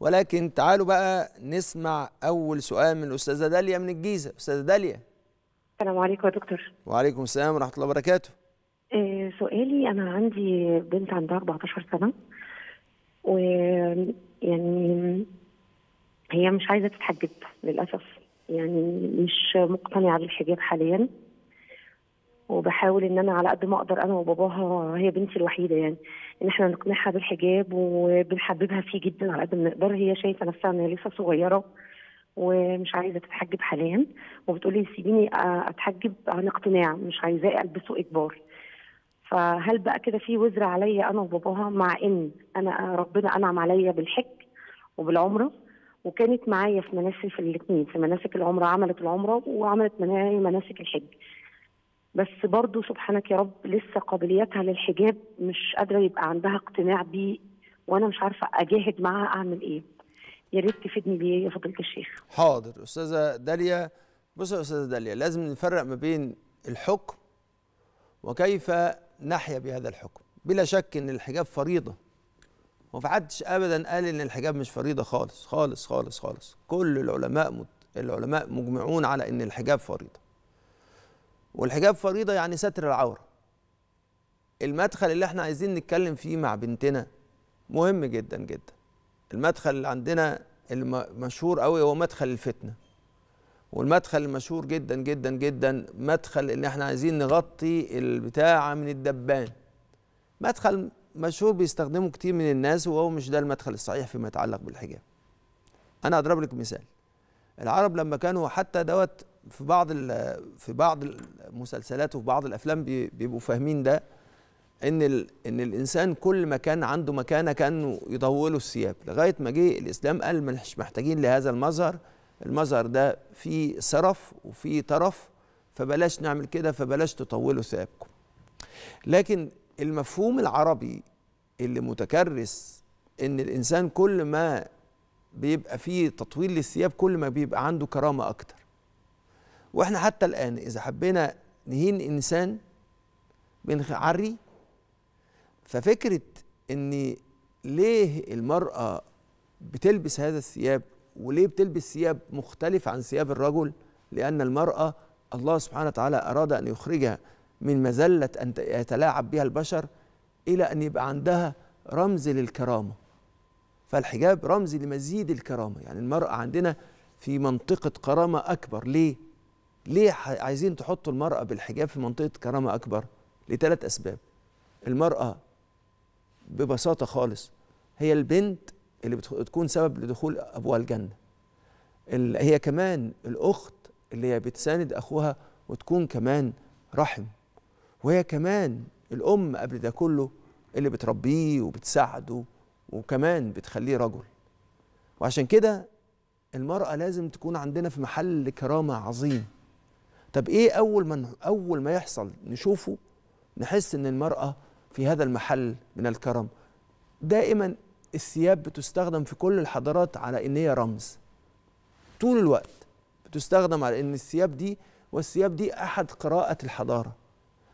ولكن تعالوا بقى نسمع أول سؤال من الأستاذة داليا من الجيزة أستاذة داليا السلام عليكم يا دكتور وعليكم السلام ورحمة الله وبركاته آه، سؤالي أنا عندي بنت عندها 14 سنة ويعني هي مش عايزة تتحجب للأسف يعني مش مقتنعة بالحجاب حاليا وبحاول ان انا على قد ما اقدر انا وباباها هي بنتي الوحيده يعني ان احنا نقنعها بالحجاب وبنحببها فيه جدا على قد ما نقدر هي شايفه نفسها ان هي لسه صغيره ومش عايزه تتحجب حاليا وبتقولي سيبيني اتحجب عن اقتناع مش عايزاه البسه اجبار فهل بقى كده في وزر عليا انا وباباها مع ان انا ربنا انعم عليا بالحج وبالعمره وكانت معايا في مناسك الاثنين في مناسك العمره عملت العمره وعملت معايا مناسك الحج بس برضو سبحانك يا رب لسه قابليتها للحجاب مش قادره يبقى عندها اقتناع بيه وانا مش عارفه اجاهد معاها اعمل ايه يا ريت تفيدني بيه يا فضيله الشيخ حاضر استاذه داليا بص يا استاذه داليا لازم نفرق ما بين الحكم وكيف نحيا بهذا الحكم بلا شك ان الحجاب فريضه وما حدش ابدا قال ان الحجاب مش فريضه خالص خالص خالص خالص كل العلماء مت... العلماء مجمعون على ان الحجاب فريضه والحجاب فريضه يعني ستر العوره المدخل اللي احنا عايزين نتكلم فيه مع بنتنا مهم جدا جدا المدخل اللي عندنا المشهور قوي هو مدخل الفتنه والمدخل المشهور جدا جدا جدا مدخل اللي احنا عايزين نغطي البتاعه من الدبان مدخل مشهور بيستخدمه كتير من الناس وهو مش ده المدخل الصحيح فيما يتعلق بالحجاب انا اضرب لك مثال العرب لما كانوا حتى دوت في بعض في بعض المسلسلات وفي بعض الافلام بيبقوا فاهمين ده ان ان الانسان كل ما كان عنده مكانه كانه يطوله الثياب لغايه ما جه الاسلام قال مش محتاجين لهذا المظهر المظهر ده فيه صرف وفيه طرف فبلاش نعمل كده فبلاش تطولوا ثيابكم لكن المفهوم العربي اللي متكرس ان الانسان كل ما بيبقى فيه تطويل للثياب كل ما بيبقى عنده كرامه اكتر واحنا حتى الان اذا حبينا نهين انسان بنعري ففكره ان ليه المراه بتلبس هذا الثياب وليه بتلبس ثياب مختلفه عن ثياب الرجل لان المراه الله سبحانه وتعالى اراد ان يخرجها من مذله ان يتلاعب بها البشر الى ان يبقى عندها رمز للكرامه فالحجاب رمز لمزيد الكرامه يعني المراه عندنا في منطقه كرامه اكبر ليه ليه عايزين تحطوا المرأة بالحجاب في منطقة كرامة أكبر؟ لثلاث أسباب. المرأة ببساطة خالص هي البنت اللي بتكون سبب لدخول أبوها الجنة. هي كمان الأخت اللي هي بتساند أخوها وتكون كمان رحم. وهي كمان الأم قبل ده كله اللي بتربيه وبتساعده وكمان بتخليه رجل. وعشان كده المرأة لازم تكون عندنا في محل كرامة عظيم طب ايه اول ما اول ما يحصل نشوفه نحس ان المراه في هذا المحل من الكرم دائما الثياب بتستخدم في كل الحضارات على ان هي رمز طول الوقت بتستخدم على ان الثياب دي والثياب دي احد قراءه الحضاره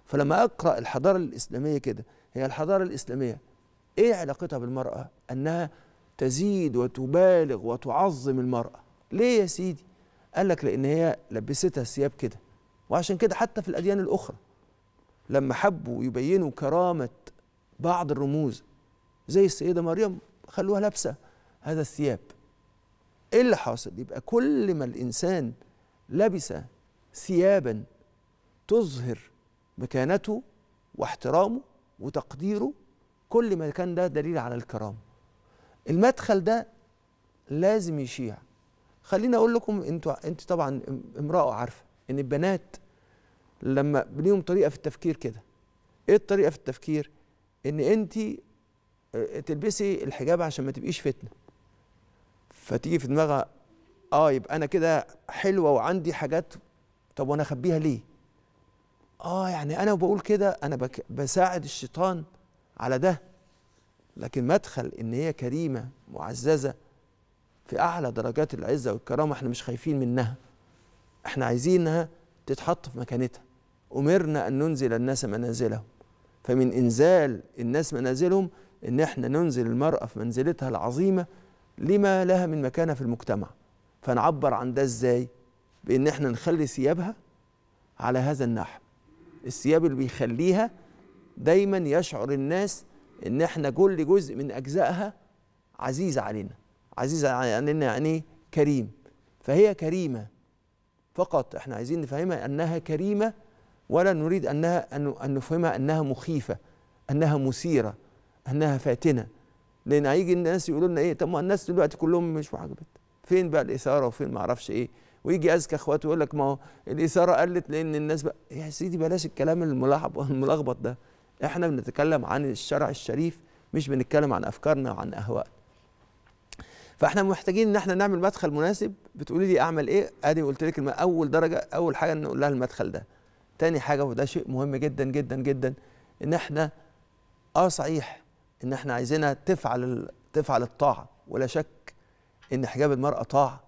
فلما اقرا الحضاره الاسلاميه كده هي الحضاره الاسلاميه ايه علاقتها بالمراه انها تزيد وتبالغ وتعظم المراه ليه يا سيدي قال لك لان هي لبستها ثياب كده وعشان كده حتى في الأديان الأخرى لما حبوا يبينوا كرامة بعض الرموز زي السيدة مريم خلوها لابسة هذا الثياب إيه اللي حاصل؟ يبقى كل ما الإنسان لبس ثيابا تظهر مكانته واحترامه وتقديره كل ما كان ده دليل على الكرامة المدخل ده لازم يشيع خليني اقول لكم انتوا انت طبعا امراه عارفه ان البنات لما ليهم طريقه في التفكير كده ايه الطريقه في التفكير ان انت آه، تلبسي الحجاب عشان ما تبقيش فتنه فتيجي في دماغها اه يبقى انا كده حلوه وعندي حاجات طب وانا اخبيها ليه اه يعني انا وبقول كده انا بساعد الشيطان على ده لكن مدخل ان هي كريمه معززه في اعلى درجات العزه والكرامه احنا مش خايفين منها احنا عايزينها تتحط في مكانتها أمرنا أن ننزل الناس منازلهم فمن إنزال الناس منازلهم إن إحنا ننزل المرأة في منزلتها العظيمة لما لها من مكانة في المجتمع فنعبر عن ده إزاي؟ بإن إحنا نخلي ثيابها على هذا النحو الثياب اللي بيخليها دايما يشعر الناس إن إحنا كل جزء من أجزائها عزيز علينا عزيز علينا يعني إيه؟ كريم فهي كريمة فقط إحنا عايزين نفهمها أنها كريمة ولا نريد أنها أن نفهمها أنها مخيفة أنها مثيرة أنها فاتنة لأن هيجي الناس يقولوا لنا إيه طب ما الناس دلوقتي كلهم مش معجبت فين بقى الإثارة وفين ما أعرفش إيه ويجي أذكى إخواته يقول لك ما هو الإثارة قلت لأن الناس بقى يا سيدي بلاش الكلام الملخبط ده إحنا بنتكلم عن الشرع الشريف مش بنتكلم عن أفكارنا وعن أهوائنا فاحنا محتاجين ان احنا نعمل مدخل مناسب بتقولي لي اعمل ايه ادي قلت لك اول درجه اول حاجه نقول لها المدخل ده تاني حاجه وده شيء مهم جدا جدا جدا ان احنا اه صحيح ان احنا عايزينها تفعل تفعل الطاعه ولا شك ان حجاب المراه طاعه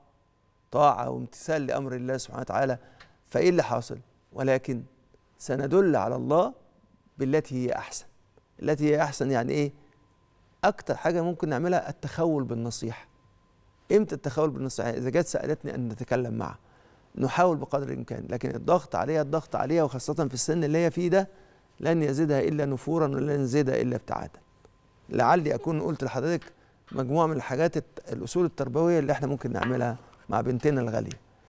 طاعه وامتثال لامر الله سبحانه وتعالى فايه اللي حاصل ولكن سندل على الله بالتي هي احسن التي هي احسن يعني ايه اكتر حاجه ممكن نعملها التخول بالنصيحه امتى التخول بالنصيحه يعني اذا جت سالتني ان نتكلم معها نحاول بقدر الامكان لكن الضغط عليها الضغط عليها وخاصه في السن اللي هي فيه ده لن يزيدها الا نفورا ولن يزيدها الا ابتعادا لعلي اكون قلت لحضرتك مجموعه من الحاجات الاصول التربويه اللي احنا ممكن نعملها مع بنتنا الغاليه